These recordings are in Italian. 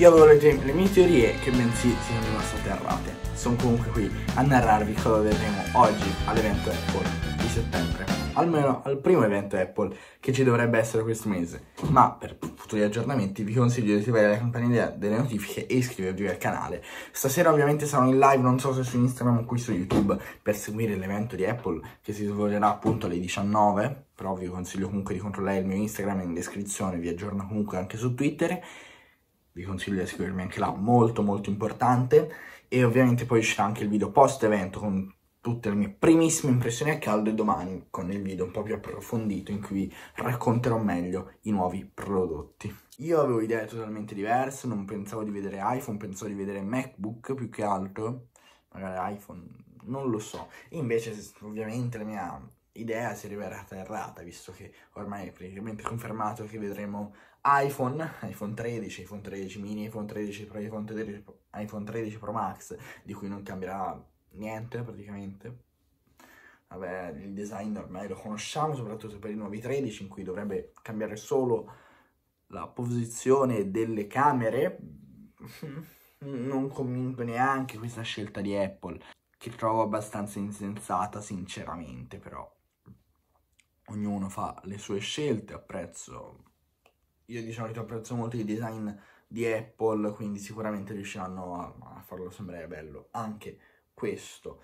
Io avevo letto le mie teorie che bensì siano rimaste errate. Sono comunque qui a narrarvi cosa vedremo oggi all'evento Apple di settembre. Almeno al primo evento Apple che ci dovrebbe essere questo mese. Ma per futuri aggiornamenti vi consiglio di attivare la campanella delle notifiche e iscrivervi al canale. Stasera ovviamente sarò in live, non so se su Instagram o qui su YouTube, per seguire l'evento di Apple che si svolgerà appunto alle 19. Però vi consiglio comunque di controllare il mio Instagram in descrizione, vi aggiorno comunque anche su Twitter vi consiglio di seguirmi anche là, molto molto importante e ovviamente poi uscirà anche il video post evento con tutte le mie primissime impressioni a caldo e domani con il video un po' più approfondito in cui racconterò meglio i nuovi prodotti. Io avevo idee totalmente diverse, non pensavo di vedere iPhone, pensavo di vedere MacBook più che altro, magari iPhone, non lo so. invece ovviamente la mia idea si è rivelata errata, visto che ormai è praticamente confermato che vedremo iPhone, iPhone 13, iPhone 13 mini, iPhone 13 Pro, iPhone 13 Pro, iPhone 13 Pro Max, di cui non cambierà niente praticamente. Vabbè, il design ormai lo conosciamo, soprattutto per i nuovi 13, in cui dovrebbe cambiare solo la posizione delle camere. Non convinco neanche questa scelta di Apple, che trovo abbastanza insensata, sinceramente, però ognuno fa le sue scelte, apprezzo, io di solito apprezzo molto i design di Apple, quindi sicuramente riusciranno a, a farlo sembrare bello anche questo.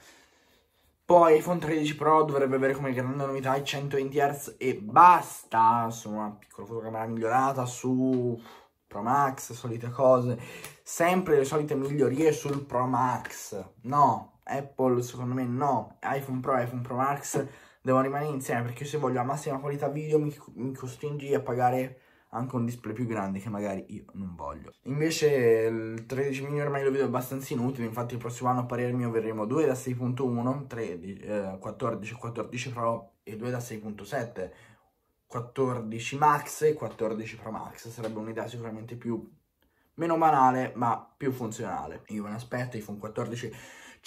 Poi iPhone 13 Pro dovrebbe avere come grande novità i 120 Hz e basta, su una piccola fotocamera migliorata, su Pro Max, solite cose, sempre le solite migliorie sul Pro Max, no, Apple secondo me no, iPhone Pro, iPhone Pro Max devono rimanere insieme perché se voglio la massima qualità video mi, mi costringi a pagare anche un display più grande che magari io non voglio. Invece il 13 mini ormai lo vedo abbastanza inutile, infatti il prossimo anno a parere mio verremo 2 da 6.1, 14, 14 Pro e 2 da 6.7, 14 Max e 14 Pro Max, sarebbe un'idea sicuramente più meno banale ma più funzionale. Io me ne aspetto iPhone 14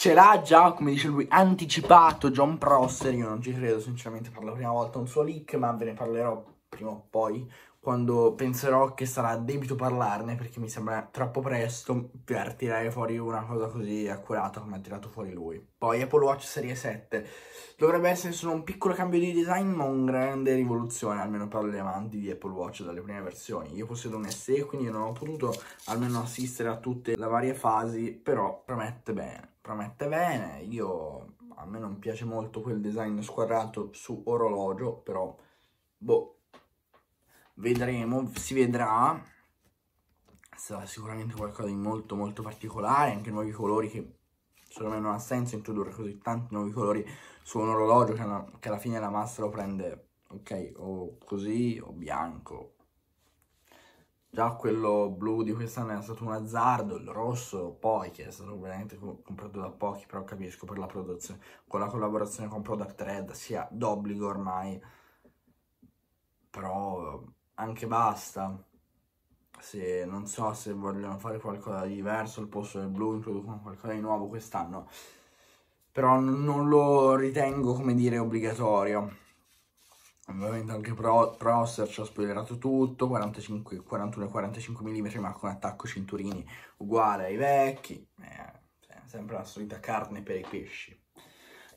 ce l'ha già, come dice lui, anticipato John Prosser, io non ci credo sinceramente per la prima volta un suo leak, ma ve ne parlerò prima o poi, quando penserò che sarà debito parlarne, perché mi sembra troppo presto per tirare fuori una cosa così accurata come ha tirato fuori lui. Poi Apple Watch Serie 7, dovrebbe essere solo un piccolo cambio di design, ma un grande rivoluzione, almeno per le amanti di Apple Watch dalle prime versioni. Io possiedo un SE, quindi non ho potuto almeno assistere a tutte le varie fasi, però promette bene promette bene, io a me non piace molto quel design squadrato su orologio, però boh, vedremo, si vedrà, sarà sicuramente qualcosa di molto molto particolare, anche nuovi colori che secondo me non ha senso introdurre così tanti nuovi colori su un orologio che, alla fine la massa lo prende ok o così o bianco Già quello blu di quest'anno è stato un azzardo, il rosso poi che è stato veramente comprato da pochi, però capisco per la produzione, con la collaborazione con Product Red sia d'obbligo ormai, però anche basta. Se, non so se vogliono fare qualcosa di diverso al posto del blu, introducono qualcosa di nuovo quest'anno, però non lo ritengo come dire obbligatorio. Ovviamente anche Pro, Prosser ci ho spoilerato tutto, 45, 41 e 45 mm, ma con attacco cinturini uguale ai vecchi. Eh, cioè, sempre la solita carne per i pesci.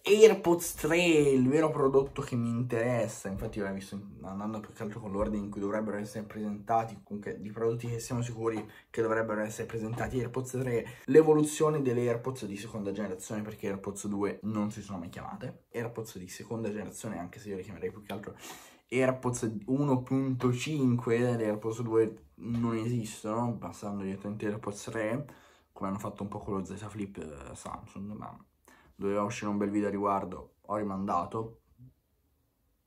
AirPods 3 il vero prodotto che mi interessa, infatti ora vi sto andando più che altro con l'ordine in cui dovrebbero essere presentati, comunque di prodotti che siamo sicuri che dovrebbero essere presentati AirPods 3, l'evoluzione delle AirPods di seconda generazione perché AirPods 2 non si sono mai chiamate, AirPods di seconda generazione anche se io le chiamerei più che altro AirPods 1.5 le AirPods 2 non esistono, passando direttamente AirPods 3 come hanno fatto un po' con lo Z Flip eh, Samsung, ma doveva uscire un bel video a riguardo, ho rimandato,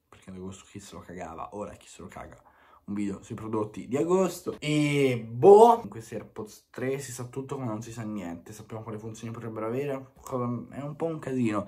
perché ad agosto chi se lo cagava, ora chi se lo caga, un video sui prodotti di agosto e boh, in questi AirPods 3 si sa tutto ma non si sa niente, sappiamo quale funzioni potrebbero avere, è un po' un casino,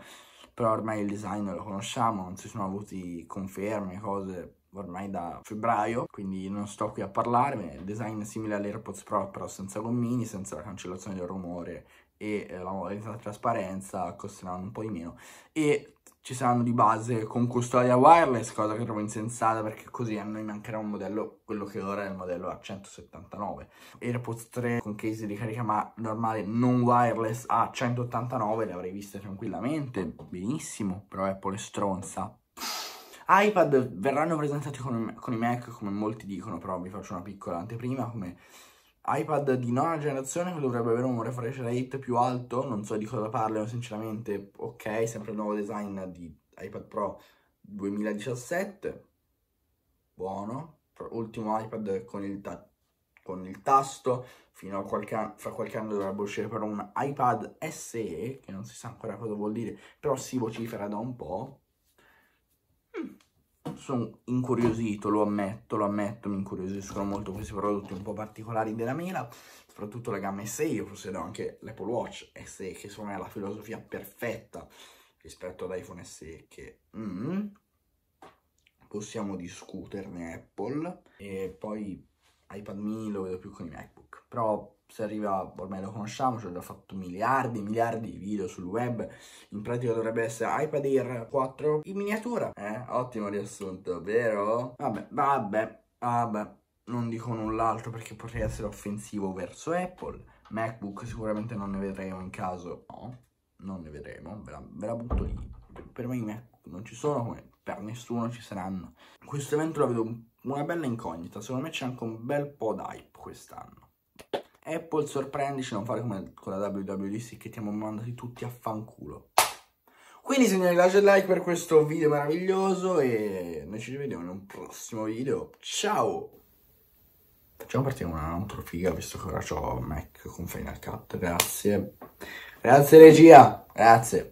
però ormai il design lo conosciamo, non si sono avuti conferme, cose ormai da febbraio, quindi non sto qui a parlarne, design simile all'AirPods Pro però senza gommini, senza la cancellazione del rumore e eh, la modalità trasparenza costeranno un po' di meno e ci saranno di base con custodia wireless, cosa che trovo insensata perché così a noi mancherà un modello, quello che ora è il modello A179. AirPods 3 con case di carica ma normale non wireless A189 le avrei viste tranquillamente, benissimo, però Apple è stronza. iPad verranno presentati con, i Mac come molti dicono, però vi faccio una piccola anteprima come iPad di nona generazione che dovrebbe avere un refresh rate più alto, non so di cosa parlano sinceramente, ok, sempre il nuovo design di iPad Pro 2017, buono, ultimo iPad con il, ta con il tasto, fino a qualche fra qualche anno dovrebbe uscire però un iPad SE, che non si sa ancora cosa vuol dire, però si vocifera da un po', sono incuriosito, lo ammetto, lo ammetto, mi incuriosiscono molto questi prodotti un po' particolari della Mela, soprattutto la gamma SE, io forse possedo anche l'Apple Watch SE, che secondo me è la filosofia perfetta rispetto ad iPhone SE, che mm, possiamo discuterne Apple, e poi iPad mini lo vedo più con i MacBook, però se arriva, ormai lo conosciamo, ci ho già fatto miliardi e miliardi di video sul web, in pratica dovrebbe essere iPad Air 4 in miniatura, eh? Ottimo riassunto, vero? Vabbè, vabbè, vabbè, non dico null'altro perché potrei essere offensivo verso Apple, MacBook sicuramente non ne vedremo in caso, no, non ne vedremo, ve la, ve la butto lì, per me i MacBook non ci sono come per nessuno ci saranno. Questo evento lo vedo una bella incognita, secondo me c'è anche un bel po' d'hype quest'anno. Apple sorprendici, non fare come con la WWDC che ti hanno mandati tutti a fanculo. Quindi signori il like per questo video meraviglioso e noi ci rivediamo in un prossimo video. Ciao! Facciamo partire un'altra figa visto che ora ho Mac con Final Cut, grazie. Grazie regia, grazie.